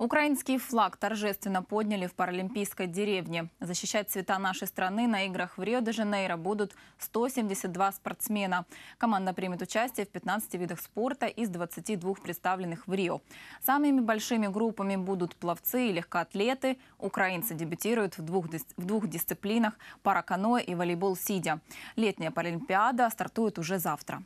Украинский флаг торжественно подняли в паралимпийской деревне. Защищать цвета нашей страны на играх в Рио-де-Жанейро будут 172 спортсмена. Команда примет участие в 15 видах спорта из 22 представленных в Рио. Самыми большими группами будут пловцы и легкоатлеты. Украинцы дебютируют в двух, в двух дисциплинах – параканоэ и волейбол сидя. Летняя паралимпиада стартует уже завтра.